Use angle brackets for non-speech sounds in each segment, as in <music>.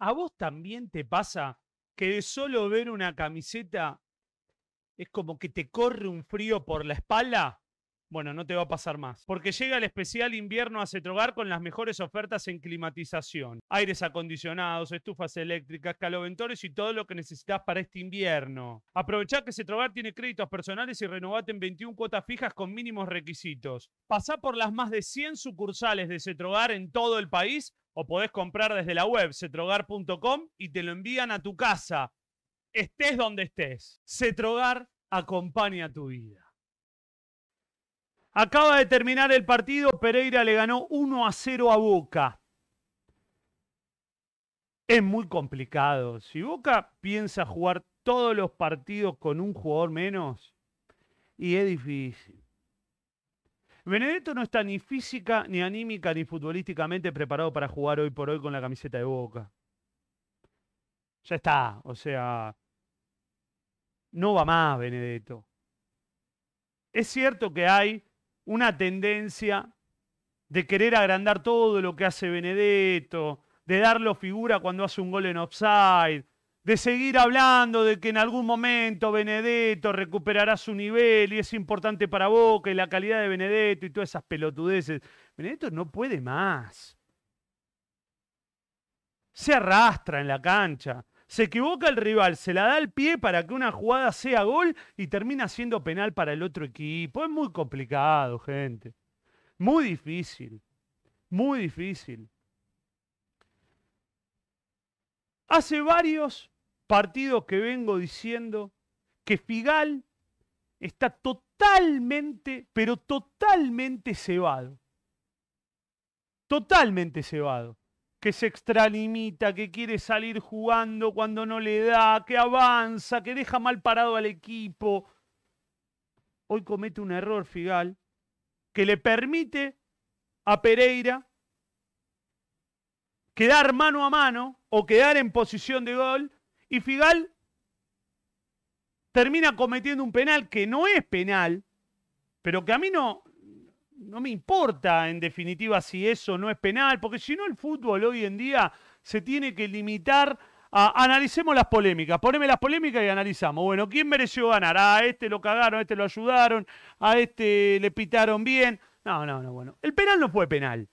¿A vos también te pasa que de solo ver una camiseta es como que te corre un frío por la espalda? Bueno, no te va a pasar más. Porque llega el especial invierno a Cetrogar con las mejores ofertas en climatización. Aires acondicionados, estufas eléctricas, caloventores y todo lo que necesitas para este invierno. Aprovechá que Cetrogar tiene créditos personales y renovate en 21 cuotas fijas con mínimos requisitos. Pasá por las más de 100 sucursales de Cetrogar en todo el país o podés comprar desde la web cetrogar.com y te lo envían a tu casa. Estés donde estés. Cetrogar acompaña tu vida. Acaba de terminar el partido, Pereira le ganó 1 a 0 a Boca. Es muy complicado. Si Boca piensa jugar todos los partidos con un jugador menos, y es difícil. Benedetto no está ni física, ni anímica, ni futbolísticamente preparado para jugar hoy por hoy con la camiseta de Boca. Ya está, o sea, no va más Benedetto. Es cierto que hay una tendencia de querer agrandar todo lo que hace Benedetto, de darlo figura cuando hace un gol en offside, de seguir hablando de que en algún momento Benedetto recuperará su nivel y es importante para Boca y la calidad de Benedetto y todas esas pelotudeces. Benedetto no puede más. Se arrastra en la cancha. Se equivoca el rival, se la da al pie para que una jugada sea gol y termina siendo penal para el otro equipo. Es muy complicado, gente. Muy difícil. Muy difícil. Hace varios partidos que vengo diciendo que Figal está totalmente, pero totalmente cebado. Totalmente cebado que se extralimita, que quiere salir jugando cuando no le da, que avanza, que deja mal parado al equipo. Hoy comete un error Figal que le permite a Pereira quedar mano a mano o quedar en posición de gol y Figal termina cometiendo un penal que no es penal, pero que a mí no, no me importa en definitiva si eso no es penal, porque si no el fútbol hoy en día se tiene que limitar a analicemos las polémicas, poneme las polémicas y analizamos. Bueno, ¿quién mereció ganar? Ah, a este lo cagaron, a este lo ayudaron, a este le pitaron bien. No, no, no, bueno. El penal no fue penal.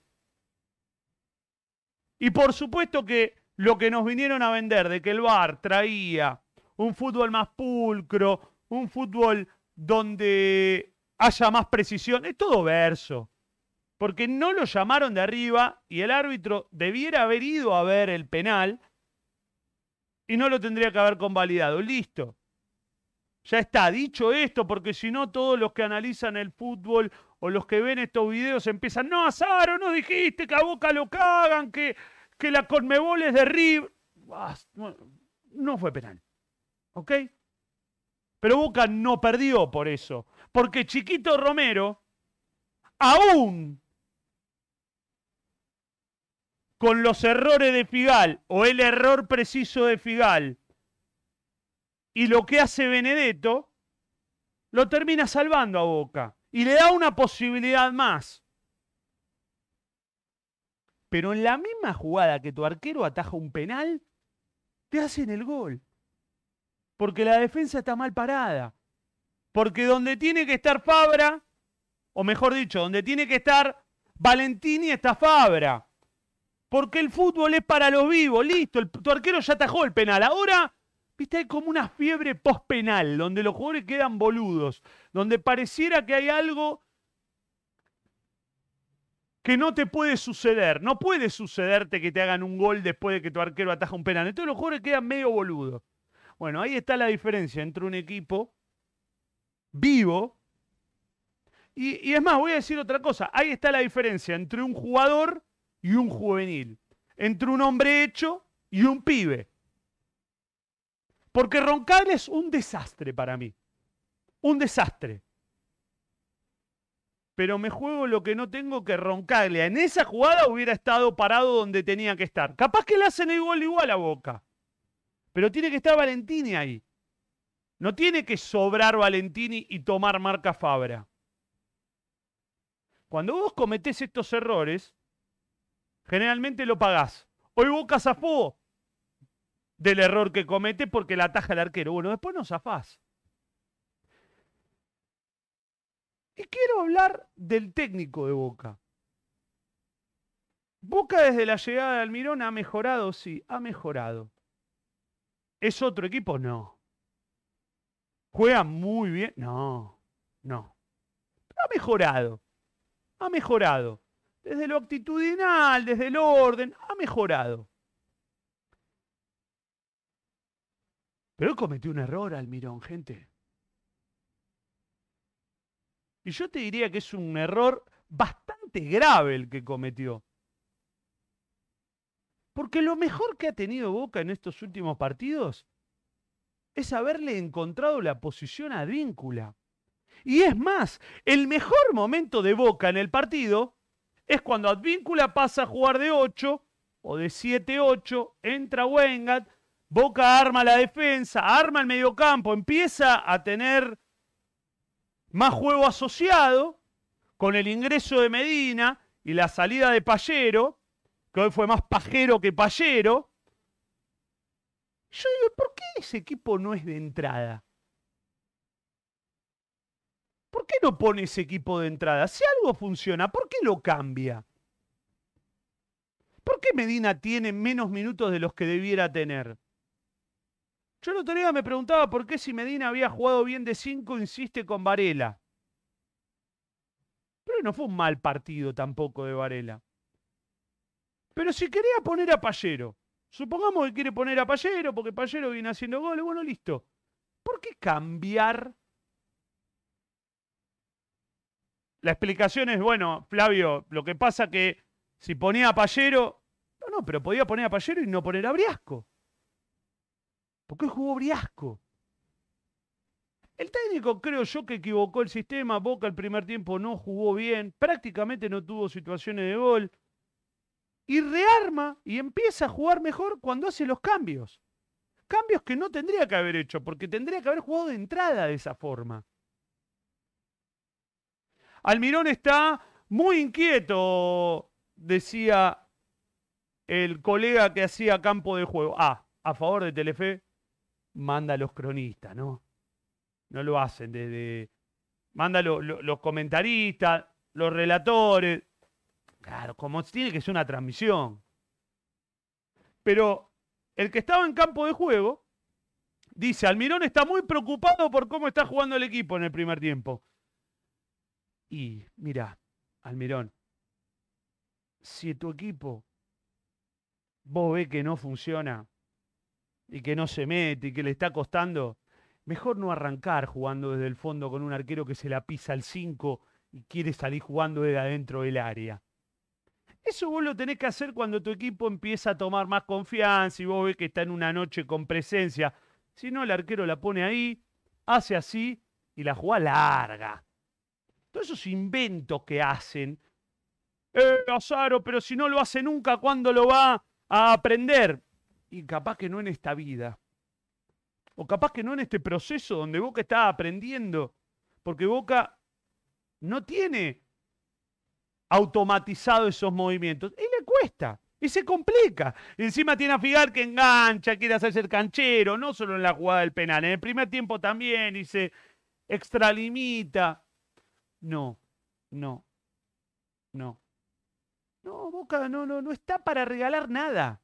Y por supuesto que lo que nos vinieron a vender de que el VAR traía un fútbol más pulcro, un fútbol donde haya más precisión. Es todo verso. Porque no lo llamaron de arriba y el árbitro debiera haber ido a ver el penal y no lo tendría que haber convalidado. Listo. Ya está, dicho esto, porque si no todos los que analizan el fútbol o los que ven estos videos empiezan, no, Azaro, no dijiste que a Boca lo cagan, que, que la Conmebol es de River. no fue penal. ¿Ok? Pero Boca no perdió por eso. Porque Chiquito Romero, aún con los errores de Figal o el error preciso de Figal y lo que hace Benedetto, lo termina salvando a Boca y le da una posibilidad más. Pero en la misma jugada que tu arquero ataja un penal, te hacen el gol. Porque la defensa está mal parada. Porque donde tiene que estar Fabra, o mejor dicho, donde tiene que estar Valentini está Fabra. Porque el fútbol es para los vivos, listo, el, tu arquero ya atajó el penal. Ahora, viste, hay como una fiebre post-penal, donde los jugadores quedan boludos, donde pareciera que hay algo que no te puede suceder. No puede sucederte que te hagan un gol después de que tu arquero ataja un penal. Entonces los jugadores quedan medio boludos. Bueno, ahí está la diferencia entre un equipo vivo. Y, es más, voy a decir otra cosa. Ahí está la diferencia entre un jugador y un juvenil. Entre un hombre hecho y un pibe. Porque roncarle es un desastre para mí. Un desastre. Pero me juego lo que no tengo que roncarle En esa jugada hubiera estado parado donde tenía que estar. Capaz que le hacen el gol igual a Boca. Pero tiene que estar Valentini ahí. No tiene que sobrar Valentini y tomar marca Fabra. Cuando vos cometés estos errores, generalmente lo pagás. Hoy Boca zafó del error que comete porque la ataja el arquero. Bueno, después no zafás. Y quiero hablar del técnico de Boca. Boca desde la llegada de Almirón ha mejorado, sí, ha mejorado. ¿Es otro equipo? No juega muy bien. No, no. Pero ha mejorado. Ha mejorado. Desde lo actitudinal, desde el orden, ha mejorado. Pero cometió un error, Almirón, gente. Y yo te diría que es un error bastante grave el que cometió. Porque lo mejor que ha tenido Boca en estos últimos partidos es haberle encontrado la posición a advíncula. Y es más, el mejor momento de Boca en el partido es cuando Advíncula pasa a jugar de 8 o de 7-8, entra Wengat, Boca arma la defensa, arma el mediocampo, empieza a tener más juego asociado con el ingreso de Medina y la salida de Pallero, que hoy fue más pajero que Pallero, yo digo, ¿por qué ese equipo no es de entrada? ¿Por qué no pone ese equipo de entrada? Si algo funciona, ¿por qué lo cambia? ¿Por qué Medina tiene menos minutos de los que debiera tener? Yo el otro día me preguntaba por qué si Medina había jugado bien de 5, insiste con Varela. Pero no fue un mal partido tampoco de Varela. Pero si quería poner a Pallero, Supongamos que quiere poner a Payero porque Payero viene haciendo goles, bueno, listo. ¿Por qué cambiar? La explicación es, bueno, Flavio, lo que pasa que si ponía a Pallero, no, no, pero podía poner a Payero y no poner a Briasco. ¿Por qué jugó Briasco? El técnico creo yo que equivocó el sistema, Boca el primer tiempo no jugó bien, prácticamente no tuvo situaciones de gol y rearma y empieza a jugar mejor cuando hace los cambios. Cambios que no tendría que haber hecho, porque tendría que haber jugado de entrada de esa forma. Almirón está muy inquieto, decía el colega que hacía campo de juego. Ah, a favor de Telefe, manda los cronistas, ¿no? No lo hacen desde... Manda los comentaristas, los relatores, Claro, como tiene que ser una transmisión. Pero el que estaba en campo de juego dice, Almirón está muy preocupado por cómo está jugando el equipo en el primer tiempo. Y mira, Almirón, si tu equipo vos ves que no funciona y que no se mete y que le está costando, mejor no arrancar jugando desde el fondo con un arquero que se la pisa al 5 y quiere salir jugando desde adentro del área. Eso vos lo tenés que hacer cuando tu equipo empieza a tomar más confianza y vos ves que está en una noche con presencia. Si no, el arquero la pone ahí, hace así y la juega larga. Todos esos inventos que hacen. ¡Eh, Azaro, pero si no lo hace nunca, ¿cuándo lo va a aprender? Y capaz que no en esta vida. O capaz que no en este proceso donde Boca está aprendiendo. Porque Boca no tiene automatizado esos movimientos. Y le cuesta, y se complica. encima tiene a Figar que engancha, quiere hacerse el canchero, no solo en la jugada del penal, en el primer tiempo también, y se extralimita. No, no, no. No, Boca no, no, no está para regalar nada.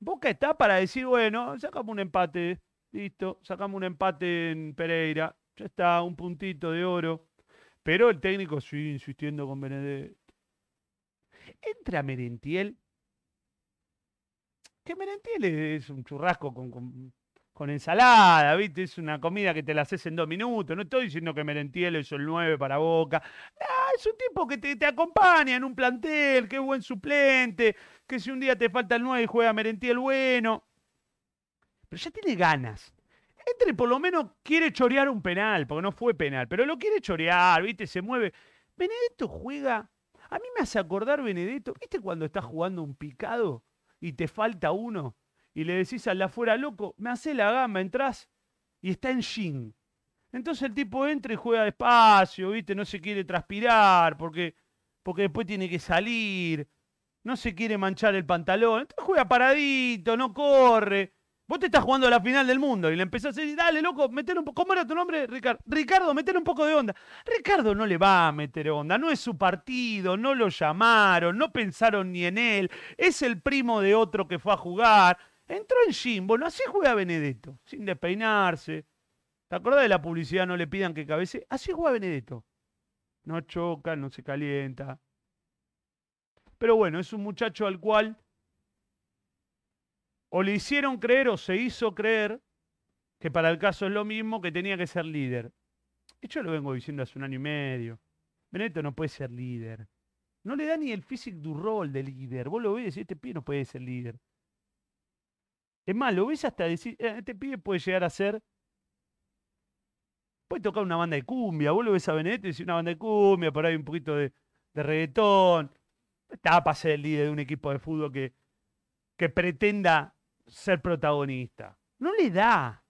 Boca está para decir, bueno, sacamos un empate, listo, sacamos un empate en Pereira, ya está, un puntito de oro. Pero el técnico sigue insistiendo con Benedetti. Entra Merentiel. Que Merentiel es un churrasco con, con, ensalada, ¿viste? Es una comida que te la haces en dos minutos. No estoy diciendo que Merentiel es el 9 para boca. Ah, es un tipo que te, te, acompaña en un plantel, que es buen suplente, que si un día te falta el 9 juega Merentiel, bueno. Pero ya tiene ganas. Entre por lo menos quiere chorear un penal, porque no fue penal, pero lo quiere chorear, ¿viste? Se mueve. Benedetto juega a mí me hace acordar, Benedetto, ¿viste cuando estás jugando un picado y te falta uno? Y le decís al de afuera, loco, me hace la gama, entras y está en shin. Entonces el tipo entra y juega despacio, ¿viste? No se quiere transpirar porque, porque después tiene que salir. No se quiere manchar el pantalón. Entonces juega paradito, no corre. Vos te estás jugando la final del mundo y le empezás a decir, dale, loco, meter un poco. ¿Cómo era tu nombre, Ricardo? Ricardo, meter un poco de onda. Ricardo no le va a meter onda, no es su partido, no lo llamaron, no pensaron ni en él, es el primo de otro que fue a jugar. Entró en Jimbo, ¿No así juega Benedetto, sin despeinarse. ¿Te acordás de la publicidad? No le pidan que cabece. Así juega Benedetto. No choca, no se calienta. Pero bueno, es un muchacho al cual o le hicieron creer o se hizo creer que para el caso es lo mismo, que tenía que ser líder. Y yo lo vengo diciendo hace un año y medio. Benedetto no puede ser líder. No le da ni el físico du rol de líder. Vos lo ves y decís, este pibe no puede ser líder. Es más, lo ves hasta decir, eh, este pibe puede llegar a ser. Puede tocar una banda de cumbia. Vos lo ves a Benedetto y decís una banda de cumbia, por ahí un poquito de, de reggaetón. Está para ser el líder de un equipo de fútbol que pretenda ser protagonista. No le da.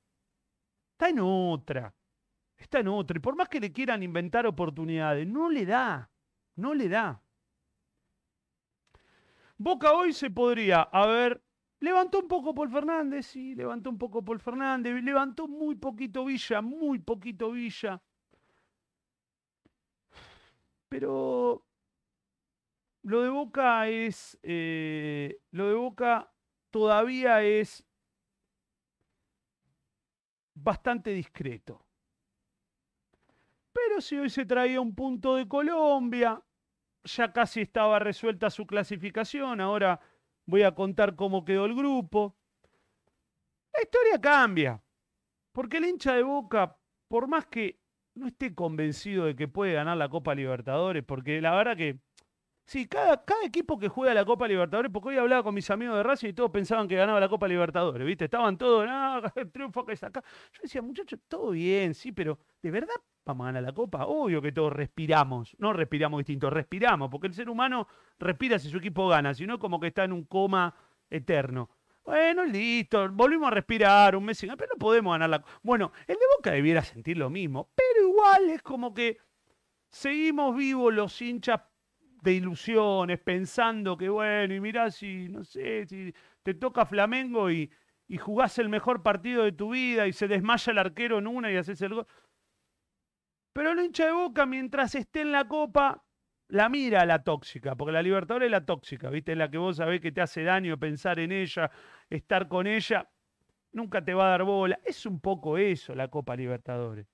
Está en otra. Está en otra. Y por más que le quieran inventar oportunidades, no le da. No le da. Boca hoy se podría haber Levantó un poco Paul Fernández, sí, levantó un poco Paul Fernández, levantó muy poquito Villa, muy poquito Villa. Pero lo de Boca es. Eh, lo de Boca todavía es bastante discreto. Pero si hoy se traía un punto de Colombia, ya casi estaba resuelta su clasificación, ahora voy a contar cómo quedó el grupo. La historia cambia, porque el hincha de Boca, por más que no esté convencido de que puede ganar la Copa Libertadores, porque la verdad que Sí, cada, cada equipo que juega la Copa Libertadores, porque hoy hablaba con mis amigos de Racing y todos pensaban que ganaba la Copa Libertadores, ¿viste? Estaban todos, no, <laughs> triunfo que saca. Yo decía, muchachos, todo bien, sí, pero ¿de verdad vamos a ganar la Copa? Obvio que todos respiramos, no respiramos distinto, respiramos, porque el ser humano respira si su equipo gana, sino como que está en un coma eterno. Bueno, listo, volvimos a respirar un mes y pero no podemos ganar la Bueno, el de Boca debiera sentir lo mismo, pero igual es como que seguimos vivos los hinchas de ilusiones, pensando que, bueno, y mirá si, no sé, si te toca Flamengo y, y jugás el mejor partido de tu vida y se desmaya el arquero en una y haces el gol. Pero el hincha de Boca, mientras esté en la Copa, la mira a la tóxica, porque la Libertadores es la tóxica, ¿viste? la que vos sabés que te hace daño pensar en ella, estar con ella, nunca te va a dar bola. Es un poco eso la Copa Libertadores.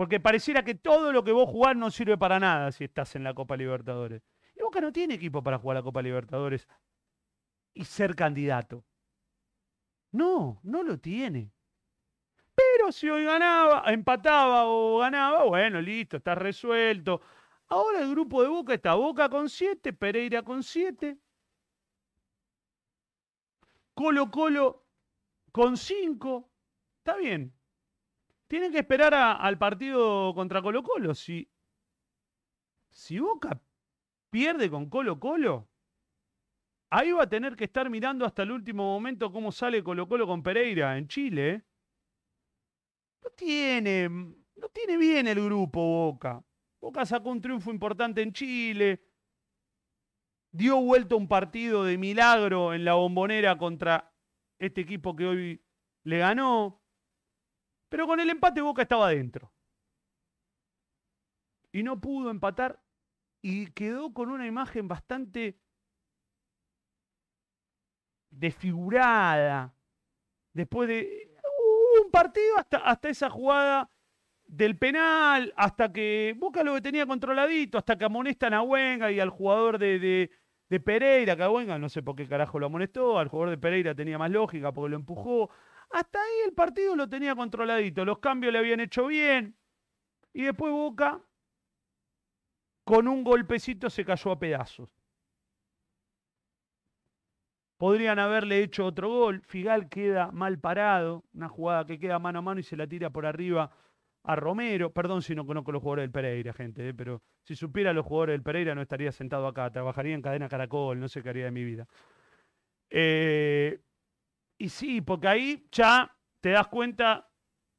Porque pareciera que todo lo que vos jugás no sirve para nada si estás en la Copa Libertadores. Y Boca no tiene equipo para jugar la Copa Libertadores y ser candidato. No, no lo tiene. Pero si hoy ganaba, empataba o ganaba, bueno, listo, está resuelto. Ahora el grupo de Boca está Boca con 7, Pereira con 7, Colo Colo con 5. Está bien. Tienen que esperar al partido contra Colo Colo. Si, si Boca pierde con Colo Colo, ahí va a tener que estar mirando hasta el último momento cómo sale Colo Colo con Pereira en Chile. No tiene, no tiene bien el grupo Boca. Boca sacó un triunfo importante en Chile. Dio vuelta un partido de milagro en la bombonera contra este equipo que hoy le ganó. Pero con el empate Boca estaba adentro. Y no pudo empatar y quedó con una imagen bastante desfigurada. Después de un partido hasta, hasta esa jugada del penal, hasta que Boca lo tenía controladito, hasta que amonestan a Huenga y al jugador de, de, de Pereira, que a Huenga no sé por qué carajo lo amonestó, al jugador de Pereira tenía más lógica porque lo empujó, hasta ahí el partido lo tenía controladito, los cambios le habían hecho bien. Y después Boca, con un golpecito, se cayó a pedazos. Podrían haberle hecho otro gol. Figal queda mal parado. Una jugada que queda mano a mano y se la tira por arriba a Romero. Perdón si no conozco los jugadores del Pereira, gente, eh, pero si supiera los jugadores del Pereira no estaría sentado acá. Trabajaría en cadena Caracol, no sé qué haría de mi vida. Eh, y sí, porque ahí ya te das cuenta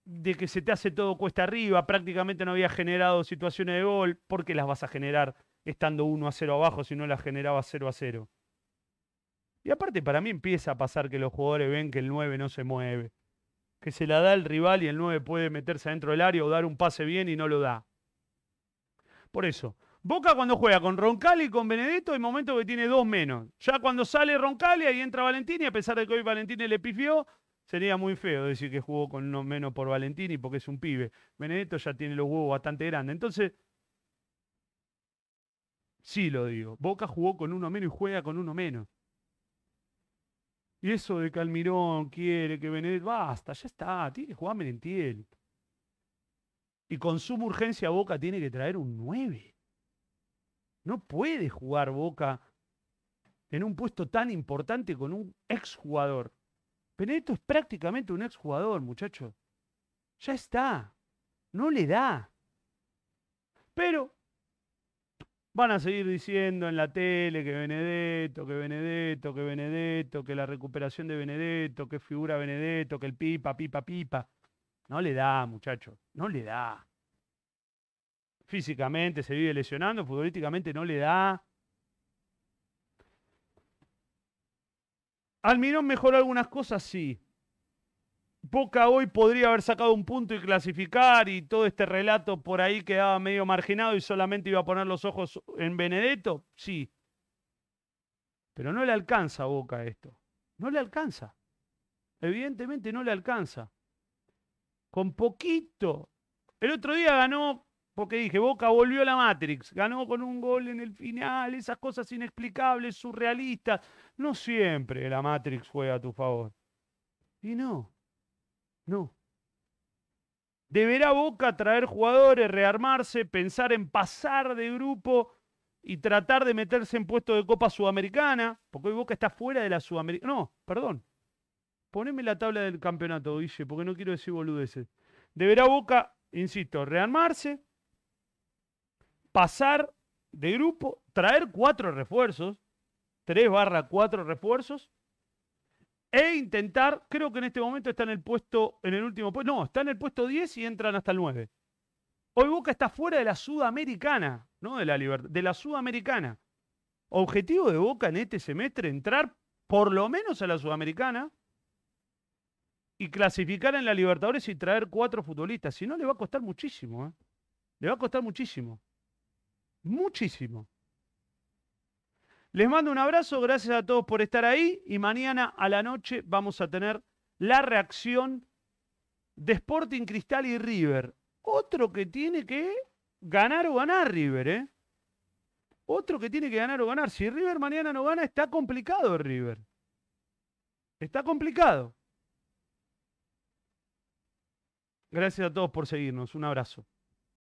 de que se te hace todo cuesta arriba, prácticamente no había generado situaciones de gol, porque las vas a generar estando 1 a 0 abajo si no las generabas 0 a 0. Y aparte para mí empieza a pasar que los jugadores ven que el 9 no se mueve, que se la da el rival y el 9 puede meterse adentro del área o dar un pase bien y no lo da. Por eso, Boca cuando juega con Roncalli y con Benedetto, hay momentos que tiene dos menos. Ya cuando sale Roncali ahí entra Valentini, a pesar de que hoy Valentini le pifió, sería muy feo decir que jugó con uno menos por Valentini porque es un pibe. Benedetto ya tiene los huevos bastante grandes. Entonces, sí lo digo. Boca jugó con uno menos y juega con uno menos. Y eso de Calmirón quiere que Benedetto. Basta, ya está, tiene que jugar Merentiel. Y con suma urgencia Boca tiene que traer un 9. No puede jugar Boca en un puesto tan importante con un exjugador. Benedetto es prácticamente un exjugador, muchacho. Ya está. No le da. Pero van a seguir diciendo en la tele que Benedetto, que Benedetto, que Benedetto, que la recuperación de Benedetto, que figura Benedetto, que el pipa, pipa, pipa. No le da, muchacho. No le da. Físicamente se vive lesionando, futbolísticamente no le da. Almirón mejoró algunas cosas, sí. Boca hoy podría haber sacado un punto y clasificar y todo este relato por ahí quedaba medio marginado y solamente iba a poner los ojos en Benedetto, sí. Pero no le alcanza a Boca esto. No le alcanza. Evidentemente no le alcanza. Con poquito. El otro día ganó porque dije, Boca volvió a la Matrix, ganó con un gol en el final, esas cosas inexplicables, surrealistas. No siempre la Matrix juega a tu favor. Y no, no. Deberá Boca traer jugadores, rearmarse, pensar en pasar de grupo y tratar de meterse en puesto de Copa Sudamericana, porque hoy Boca está fuera de la Sudamericana. No, perdón. Poneme la tabla del campeonato, Guille, porque no quiero decir boludeces. Deberá Boca, insisto, rearmarse, pasar de grupo, traer cuatro refuerzos, tres barra cuatro refuerzos, e intentar, creo que en este momento está en el puesto, en el último puesto, no, está en el puesto 10 y entran hasta el 9. Hoy Boca está fuera de la Sudamericana, no de la de la Sudamericana. Objetivo de Boca en este semestre, entrar por lo menos a la Sudamericana y clasificar en la Libertadores y traer cuatro futbolistas. Si no, le va a costar muchísimo. ¿eh? Le va a costar muchísimo. Muchísimo. Les mando un abrazo, gracias a todos por estar ahí y mañana a la noche vamos a tener la reacción de Sporting Cristal y River. Otro que tiene que ganar o ganar River, ¿eh? Otro que tiene que ganar o ganar. Si River mañana no gana, está complicado River. Está complicado. Gracias a todos por seguirnos. Un abrazo.